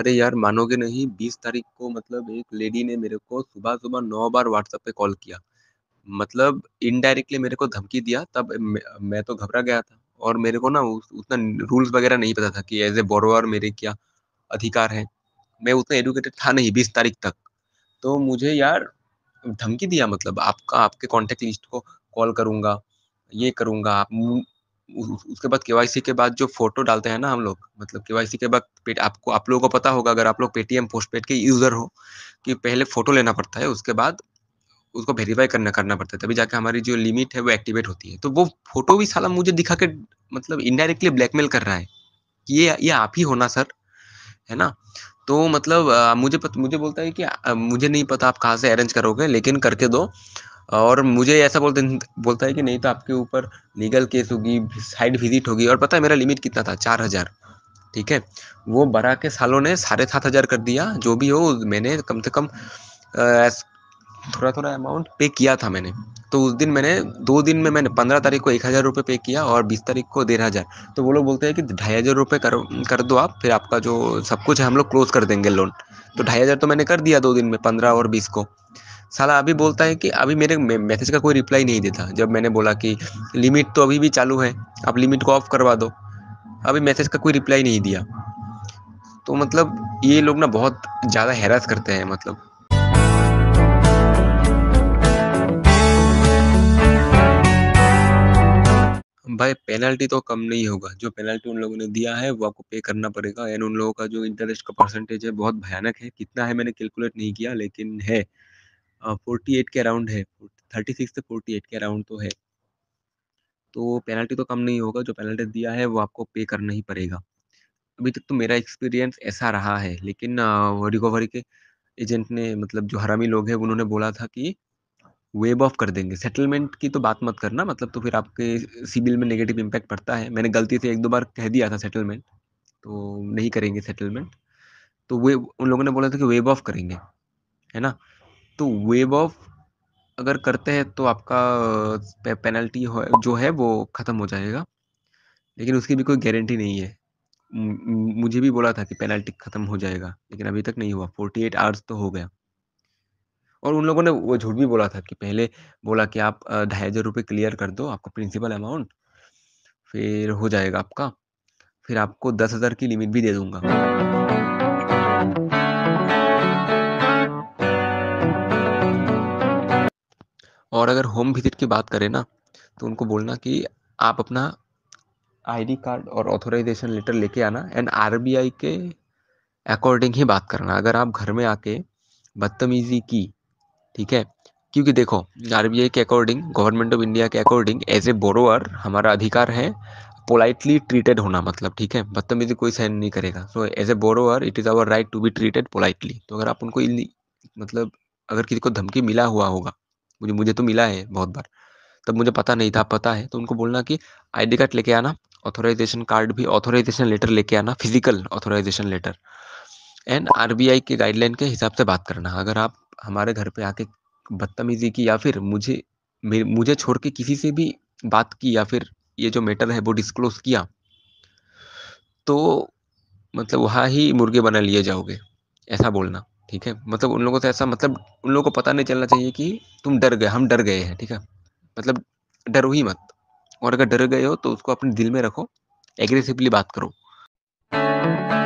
अरे यार मानोगे नहीं बीस तारीख को मतलब एक लेडी ने मेरे को सुबह सुबह नौ बार व्हाट्सएप पे कॉल किया मतलब इनडायरेक्टली मेरे को धमकी दिया तब मैं, तो घबरा गया था और मेरे को ना उतना रूल्स वगैरह नहीं पता था कि एज ए बोरोवर मेरे क्या अधिकार है मैं उतना एडुकेटेड था नहीं बीस तारीख तक तो मुझे यार धमकी दिया मतलब आपका आपके कॉन्टेक्ट लिस्ट को कॉल करूंगा ये करूँगा आप उसके बाद केवाईसी के बाद जो फोटो डालते हैं ना हम लोग मतलब केवाईसी के बाद आपको आप लोगों को पता होगा अगर आप लोग पेटीएम पोस्टपेड के यूजर हो कि पहले फोटो लेना पड़ता है उसके बाद उसको वेरीफाई करना करना पड़ता है तभी जाके हमारी जो लिमिट है वो एक्टिवेट होती है तो वो फोटो भी साला मुझे दिखा के मतलब इनडायरेक्टली ब्लैकमेल कर रहा है कि ये ये आप ही होना सर है ना तो मतलब आ, मुझे पत, मुझे बोलता है कि आ, मुझे नहीं पता आप कहाँ से अरेंज करोगे लेकिन करके दो और मुझे ऐसा बोलते बोलता है कि नहीं तो आपके ऊपर लीगल केस होगी साइड विजिट होगी और पता है मेरा लिमिट कितना था चार हज़ार ठीक है वो बरा के सालों ने साढ़े सात हज़ार कर दिया जो भी हो मैंने कम से कम थोड़ा थोड़ा अमाउंट पे किया था मैंने तो उस दिन मैंने दो दिन में मैंने पंद्रह तारीख को एक हज़ार रुपये पे किया और बीस तारीख को डेढ़ हज़ार तो वो लोग बोलते हैं कि ढाई हज़ार रुपये कर कर दो आप फिर आपका जो सब कुछ है हम लोग क्लोज कर देंगे लोन तो ढाई हज़ार तो मैंने कर दिया दो दिन में पंद्रह और बीस को साला अभी बोलता है कि अभी मेरे मैसेज का कोई रिप्लाई नहीं देता जब मैंने बोला कि लिमिट तो अभी भी चालू है आप लिमिट को ऑफ करवा दो अभी मैसेज का कोई रिप्लाई नहीं दिया तो मतलब ये लोग ना बहुत ज़्यादा हैरास करते हैं मतलब भाई पेनल्टी तो कम नहीं होगा जो पेनल्टी उन लोगों ने दिया है वो आपको पे करना पड़ेगा एंड उन लोगों का जो इंटरेस्ट का परसेंटेज है बहुत भयानक है कितना है मैंने कैलकुलेट नहीं किया लेकिन है फोर्टी एट के अराउंड है थर्टी सिक्स से फोर्टी एट के अराउंड तो है तो पेनल्टी तो कम नहीं होगा जो पेनल्टी दिया है वो आपको पे करना ही पड़ेगा अभी तक तो मेरा एक्सपीरियंस ऐसा रहा है लेकिन रिकवरी के एजेंट ने मतलब जो हरामी लोग हैं उन्होंने बोला था कि वेब ऑफ कर देंगे सेटलमेंट की तो बात मत करना मतलब तो फिर आपके सिबिल में नेगेटिव इम्पैक्ट पड़ता है मैंने गलती से एक दो बार कह दिया था सेटलमेंट तो नहीं करेंगे सेटलमेंट तो वे उन लोगों ने बोला था कि वेब ऑफ करेंगे है ना तो वेव ऑफ अगर करते हैं तो आपका पे, पेनल्टी हो, जो है वो ख़त्म हो जाएगा लेकिन उसकी भी कोई गारंटी नहीं है मुझे भी बोला था कि पेनल्टी ख़त्म हो जाएगा लेकिन अभी तक नहीं हुआ फोर्टी एट आवर्स तो हो गया और उन लोगों ने वो झूठ भी बोला था कि पहले बोला कि आप ढाई हज़ार रुपये क्लियर कर दो आपका प्रिंसिपल अमाउंट फिर हो जाएगा आपका फिर आपको दस हज़ार की लिमिट भी दे दूंगा और अगर होम विजिट की बात करें ना तो उनको बोलना कि आप अपना आईडी कार्ड और ऑथोराइजेशन लेटर लेके आना एंड आरबीआई के अकॉर्डिंग ही बात करना अगर आप घर में आके बदतमीजी की ठीक है क्योंकि देखो आरबीआई के अकॉर्डिंग गवर्नमेंट ऑफ इंडिया के अकॉर्डिंग एज ए बोरोअर हमारा अधिकार है पोलाइटली ट्रीटेड होना मतलब ठीक है बदतमीजी कोई सहन नहीं करेगा so as a borrower it is our right to be treated politely तो अगर आप उनको मतलब अगर किसी को धमकी मिला हुआ होगा मुझे मुझे तो मिला है बहुत बार तब मुझे पता नहीं था पता है तो उनको बोलना कि आईडी कार्ड लेके आना ऑथोराइजेशन कार्ड भी ऑथोराइजेशन लेटर लेके आना physical authorization letter and R के गाइडलाइन के हिसाब से बात करना अगर आप हमारे घर पे आके बदतमीजी की या फिर मुझे मुझे छोड़ के किसी से भी बात की या फिर ये जो मैटर है वो डिस्क्लोज किया तो मतलब वहाँ ही मुर्गे बना लिए जाओगे ऐसा बोलना ठीक है मतलब उन लोगों से ऐसा मतलब उन लोगों को पता नहीं चलना चाहिए कि तुम डर गए हम डर गए हैं ठीक है मतलब डरो ही मत और अगर डर गए हो तो उसको अपने दिल में रखो एग्रेसिवली बात करो